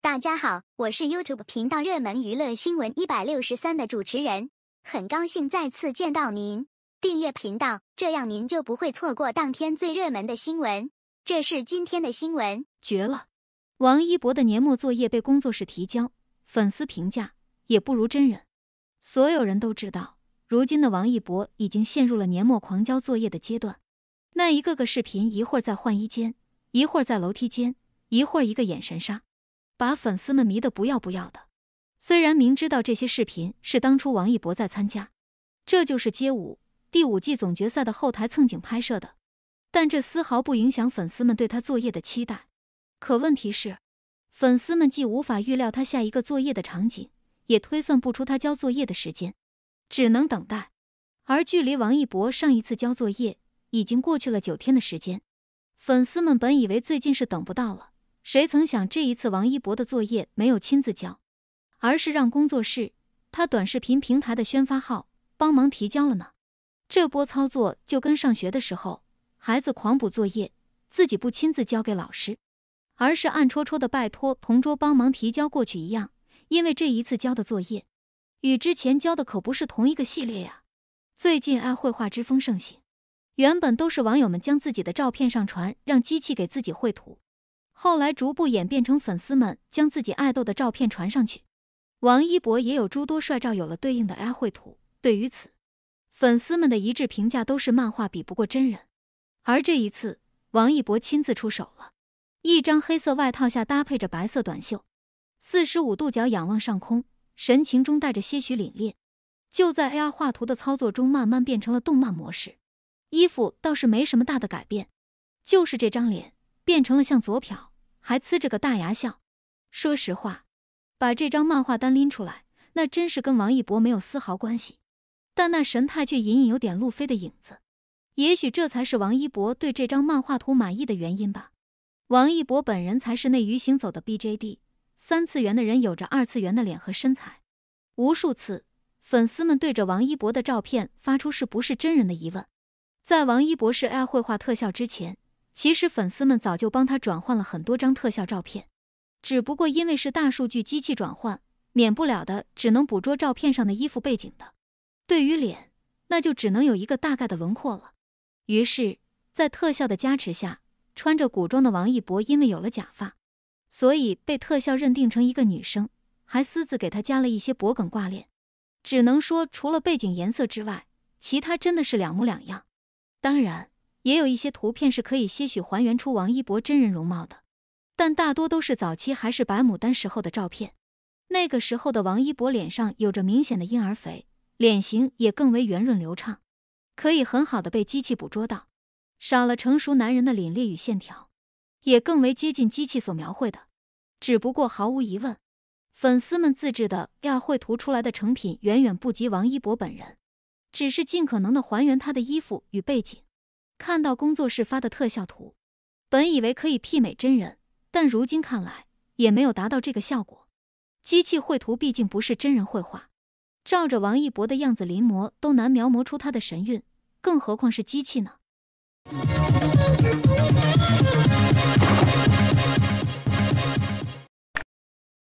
大家好，我是 YouTube 频道热门娱乐新闻一百六十三的主持人，很高兴再次见到您。订阅频道，这样您就不会错过当天最热门的新闻。这是今天的新闻，绝了！王一博的年末作业被工作室提交，粉丝评价也不如真人。所有人都知道，如今的王一博已经陷入了年末狂交作业的阶段。那一个个视频，一会儿在换衣间，一会儿在楼梯间，一会儿一个眼神杀。把粉丝们迷得不要不要的。虽然明知道这些视频是当初王一博在参加《这就是街舞》第五季总决赛的后台蹭景拍摄的，但这丝毫不影响粉丝们对他作业的期待。可问题是，粉丝们既无法预料他下一个作业的场景，也推算不出他交作业的时间，只能等待。而距离王一博上一次交作业已经过去了九天的时间，粉丝们本以为最近是等不到了。谁曾想，这一次王一博的作业没有亲自交，而是让工作室他短视频平台的宣发号帮忙提交了呢？这波操作就跟上学的时候孩子狂补作业，自己不亲自交给老师，而是暗戳戳的拜托同桌帮忙提交过去一样。因为这一次交的作业，与之前交的可不是同一个系列呀。最近爱绘画之风盛行，原本都是网友们将自己的照片上传，让机器给自己绘图。后来逐步演变成粉丝们将自己爱豆的照片传上去，王一博也有诸多帅照，有了对应的 AI 绘图。对于此，粉丝们的一致评价都是漫画比不过真人。而这一次，王一博亲自出手了，一张黑色外套下搭配着白色短袖，四十五度角仰望上空，神情中带着些许凛冽。就在 AI 画图的操作中，慢慢变成了动漫模式，衣服倒是没什么大的改变，就是这张脸变成了向左瞟。还呲着个大牙笑，说实话，把这张漫画单拎出来，那真是跟王一博没有丝毫关系，但那神态却隐隐有点路飞的影子，也许这才是王一博对这张漫画图满意的原因吧。王一博本人才是那鱼行走的 BJD，三次元的人有着二次元的脸和身材，无数次粉丝们对着王一博的照片发出是不是真人的疑问，在王一博是 AI 绘画特效之前。其实粉丝们早就帮他转换了很多张特效照片，只不过因为是大数据机器转换，免不了的只能捕捉照片上的衣服背景的。对于脸，那就只能有一个大概的轮廓了。于是，在特效的加持下，穿着古装的王一博因为有了假发，所以被特效认定成一个女生，还私自给他加了一些脖梗挂链。只能说，除了背景颜色之外，其他真的是两模两样。当然。也有一些图片是可以些许还原出王一博真人容貌的，但大多都是早期还是白牡丹时候的照片。那个时候的王一博脸上有着明显的婴儿肥，脸型也更为圆润流畅，可以很好的被机器捕捉到，少了成熟男人的凛冽与线条，也更为接近机器所描绘的。只不过毫无疑问，粉丝们自制的要绘图出来的成品远远不及王一博本人，只是尽可能的还原他的衣服与背景。看到工作室发的特效图，本以为可以媲美真人，但如今看来也没有达到这个效果。机器绘图毕竟不是真人绘画，照着王一博的样子临摹都难描摹出他的神韵，更何况是机器呢？